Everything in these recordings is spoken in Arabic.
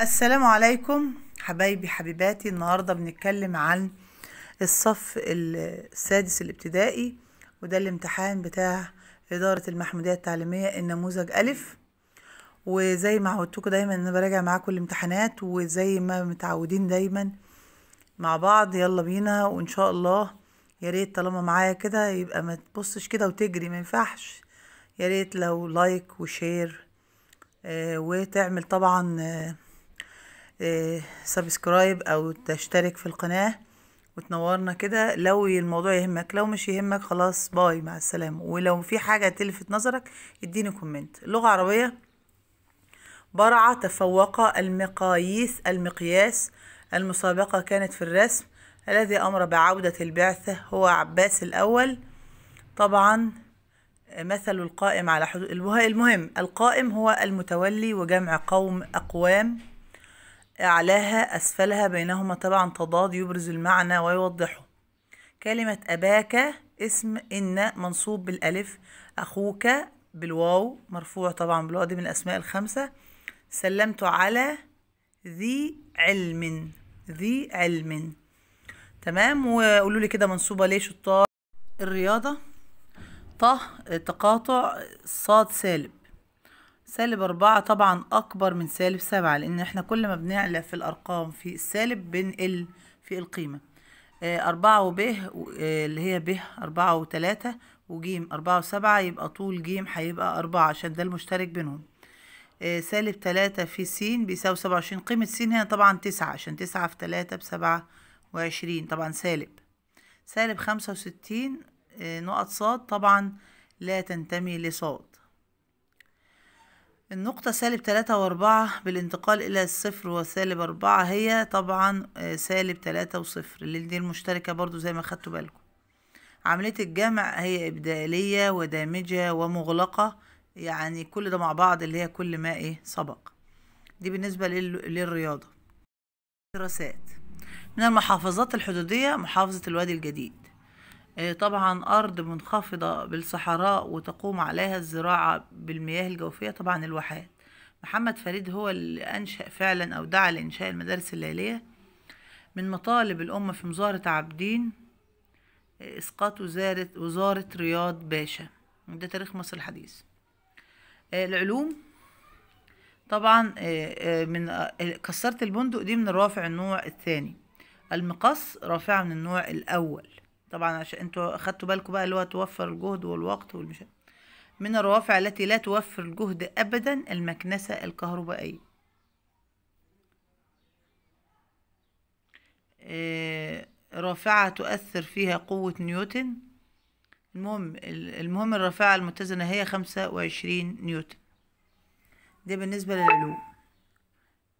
السلام عليكم حبايبي حبيباتي النهارده بنتكلم عن الصف السادس الابتدائي وده الامتحان بتاع إدارة المحمودية التعليمية النموذج ألف وزي ما عودتكم دايما أنا براجع معاكم الامتحانات وزي ما متعودين دايما مع بعض يلا بينا وإن شاء الله يا ريت طالما معايا كده يبقى ما تبصش كده وتجري ما ينفعش يا ريت لو لايك وشير آه وتعمل طبعا آه سبسكرايب آه، او تشترك في القناه وتنورنا كده لو الموضوع يهمك لو مش يهمك خلاص باي مع السلامه ولو في حاجه تلفت نظرك اديني كومنت لغه عربيه برع تفوق المقاييس المقياس المسابقه كانت في الرسم الذي امر بعوده البعثه هو عباس الاول طبعا مثل القائم على حدود المهم القائم هو المتولي وجمع قوم اقوام أعلاها أسفلها بينهما طبعا تضاد يبرز المعنى ويوضحه كلمة أباك اسم إن منصوب بالألف أخوك بالواو مرفوع طبعا بالواو دي من الأسماء الخمسة سلمت على ذي علم ذي علم تمام وقولوا لي كده منصوبة ليه شطار الرياضة طه تقاطع صاد سالب سالب أربعة طبعا أكبر من سالب سبعة لأن احنا كل ما بنعلى في الأرقام في السالب بنقل في القيمة آه، أربعة وب آه، اللي هي ب أربعة وتلاتة وجيم أربعة وسبعة يبقى طول جيم هيبقى أربعة عشان ده المشترك بينهم آه، سالب تلاتة في س بيساوي سبعة وعشرين قيمة س هنا طبعا تسعة عشان تسعة في تلاتة بسبعة وعشرين طبعا سالب سالب خمسة وستين نقط ص طبعا لا تنتمي لصاد النقطة سالب تلاتة وأربعة بالانتقال إلى الصفر وسالب أربعة هي طبعا آه، سالب تلاتة وصفر اللي دي المشتركة برضو زي ما خدتوا بالكم عملية الجمع هي إبدالية ودامجة ومغلقة يعني كل ده مع بعض اللي هي كل ما إيه سبق دي بالنسبة للرياضة دراسات من المحافظات الحدودية محافظة الوادي الجديد آه، طبعا أرض منخفضة بالصحراء وتقوم عليها الزراعة بالمياه الجوفية طبعا الواحات محمد فريد هو اللي أنشأ فعلا أو دعا لإنشاء المدارس الليلية من مطالب الأمة في مزارة عابدين آه، إسقاط وزارة, وزارة رياض باشا ده تاريخ مصر الحديث آه، العلوم طبعا من كسرت البندق دي من الرافع النوع الثاني المقص رافعة من النوع الأول طبعا عشان انتوا اخدتوا بالكم بقى اللي هو توفر الجهد والوقت والمش من الروافع التي لا توفر الجهد ابدا المكنسه الكهربائيه آه، رافعه تؤثر فيها قوه نيوتن المهم المهم الرافعه المتزنه هي خمسة وعشرين نيوتن ده بالنسبه للعلوم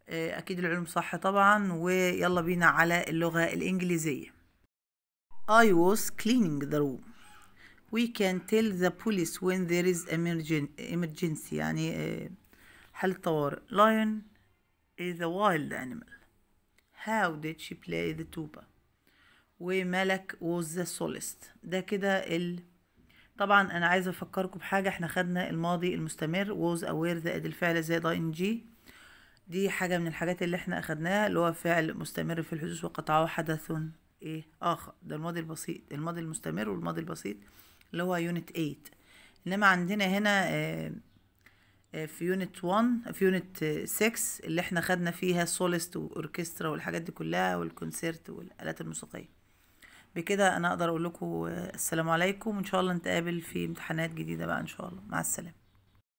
آه، اكيد العلوم صح طبعا ويلا بينا على اللغه الانجليزيه I was cleaning the room we can tell the police when there is emergency يعني حل آه، طوارئ lion is a wild animal how did she play the tuba وملك was the soloist ده كده ال طبعا انا عايزه افكركم بحاجه احنا خدنا الماضي المستمر was aware زائد الفعل زائد ing دي حاجه من الحاجات اللي احنا اخدناها اللي هو فعل مستمر في الحدوث وقطعه حدث ايه اخر ده الماضي البسيط الماضي المستمر والماضي البسيط اللي هو يونت 8 انما عندنا هنا آه، آه، في يونت 1 في يونت 6 اللي احنا خدنا فيها سوليست واوركسترا والحاجات دي كلها والكونسيرت والالات الموسيقيه بكده انا اقدر اقول لكم آه، السلام عليكم ان شاء الله نتقابل في امتحانات جديده بقى ان شاء الله مع السلامه